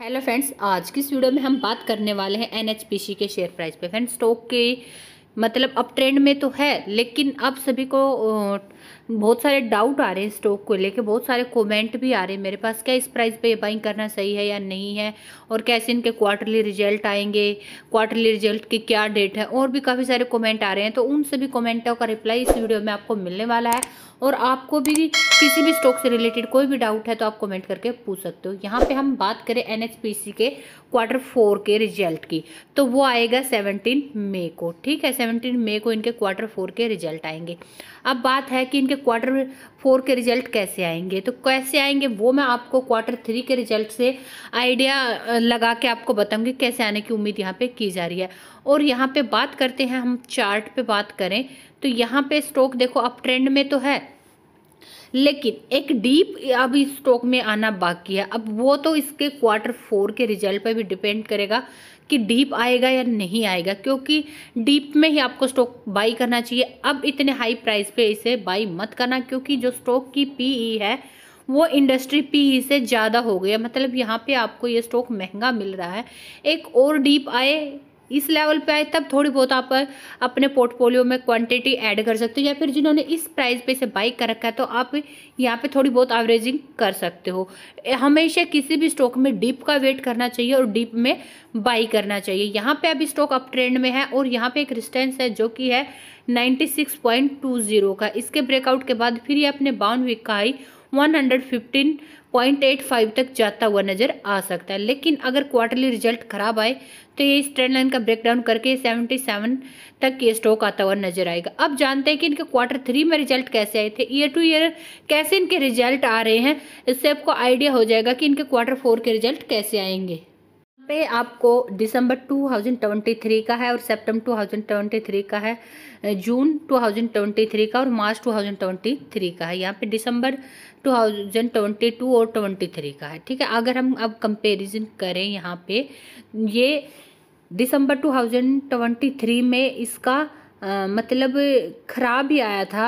hello friends आज की इस वीडियो में हम बात करने वाले हैं एनएचपीसी के शेयर प्राइस पे फ्रेंड्स स्टॉक के मतलब अब ट्रेंड में तो है लेकिन अब सभी को बहुत सारे डाउट आ रहे हैं स्टॉक को लेके बहुत सारे कमेंट भी आ रहे हैं मेरे पास क्या इस प्राइस पे बाइंग करना सही है या नहीं है और कैसे इनके क्वार्टरली रिजल्ट आएंगे क्वार्टरली रिजल्ट की क्या डेट है और भी काफ़ी सारे कमेंट आ रहे हैं तो उन सभी कमेंटों का रिप्लाई इस वीडियो में आपको मिलने वाला है और आपको भी किसी भी स्टॉक से रिलेटेड कोई भी डाउट है तो आप कमेंट करके पूछ सकते हो यहाँ पे हम बात करें एन के क्वार्टर फोर के रिजल्ट की तो वो आएगा सेवनटीन मई को ठीक है सेवनटीन मई को इनके क्वार्टर फोर के रिजल्ट आएंगे अब बात है कि इनके क्वार्टर फोर के रिजल्ट कैसे आएंगे तो कैसे आएंगे वो मैं आपको क्वार्टर थ्री के रिजल्ट से आइडिया लगा के आपको बताऊंगी कैसे आने की उम्मीद यहाँ पे की जा रही है और यहाँ पे बात करते हैं हम चार्ट पे बात करें तो यहाँ पे स्टॉक देखो अब ट्रेंड में तो है लेकिन एक डीप अब इस स्टॉक में आना बाकी है अब वो तो इसके क्वार्टर फोर के रिजल्ट पर भी डिपेंड करेगा कि डीप आएगा या नहीं आएगा क्योंकि डीप में ही आपको स्टॉक बाई करना चाहिए अब इतने हाई प्राइस पे इसे बाई मत करना क्योंकि जो स्टॉक की पीई e है वो इंडस्ट्री पी e से ज़्यादा हो गया मतलब यहाँ पे आपको ये स्टॉक महंगा मिल रहा है एक और डीप आए इस लेवल पे आए तब थोड़ी बहुत आप अपने पोर्टफोलियो में क्वांटिटी ऐड कर सकते हो या फिर जिन्होंने इस प्राइस पे से बाई कर रखा है तो आप यहाँ पे थोड़ी बहुत एवरेजिंग कर सकते हो हमेशा किसी भी स्टॉक में डीप का वेट करना चाहिए और डीप में बाई करना चाहिए यहाँ पे अभी स्टॉक अप ट्रेंड में है और यहाँ पे एक रिस्टेंस है जो कि है नाइन्टी का इसके ब्रेकआउट के बाद फिर ये अपने बाउंड विक का आई 115.85 तक जाता हुआ नज़र आ सकता है लेकिन अगर क्वार्टरली रिजल्ट खराब आए तो ये इस ट्रेंड लाइन का ब्रेकडाउन करके 77 तक ये स्टॉक आता हुआ नजर आएगा अब जानते हैं कि इनके क्वार्टर थ्री में रिजल्ट कैसे आए थे ईयर टू ईयर कैसे इनके रिजल्ट आ रहे हैं इससे आपको आइडिया हो जाएगा कि इनके क्वार्टर फोर के रिजल्ट कैसे आएंगे पे आपको दिसंबर 2023 का है और सितंबर 2023 का है जून 2023 का और मार्च 2023 का है यहाँ पे दिसंबर 2022 और 23 का है ठीक है अगर हम अब कंपैरिजन करें यहाँ पे ये दिसंबर 2023 में इसका आ, मतलब ख़राब ही आया था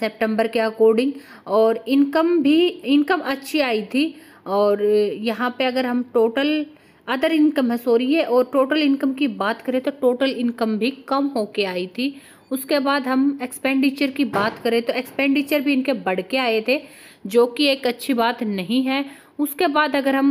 सितंबर के अकॉर्डिंग और इनकम भी इनकम अच्छी आई थी और यहाँ पे अगर हम टोटल अदर इनकम है सॉरी ये और टोटल इनकम की बात करें तो टोटल इनकम भी कम होके आई थी उसके बाद हम एक्सपेंडिचर की बात करें तो एक्सपेंडिचर भी इनके बढ़ के आए थे जो कि एक अच्छी बात नहीं है उसके बाद अगर हम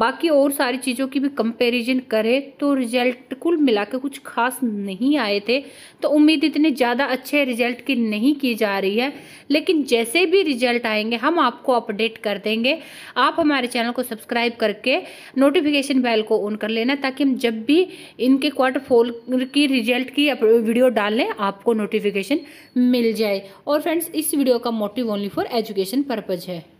बाकी और सारी चीज़ों की भी कंपैरिजन करें तो रिजल्ट कुल मिला के कुछ खास नहीं आए थे तो उम्मीद इतने ज़्यादा अच्छे रिजल्ट की नहीं की जा रही है लेकिन जैसे भी रिजल्ट आएंगे हम आपको अपडेट कर देंगे आप हमारे चैनल को सब्सक्राइब करके नोटिफिकेशन बेल को ऑन कर लेना ताकि हम जब भी इनके क्वार्टर फोर की रिजल्ट की वीडियो डाल लें आपको नोटिफिकेशन मिल जाए और फ्रेंड्स इस वीडियो का motive only for education purpose है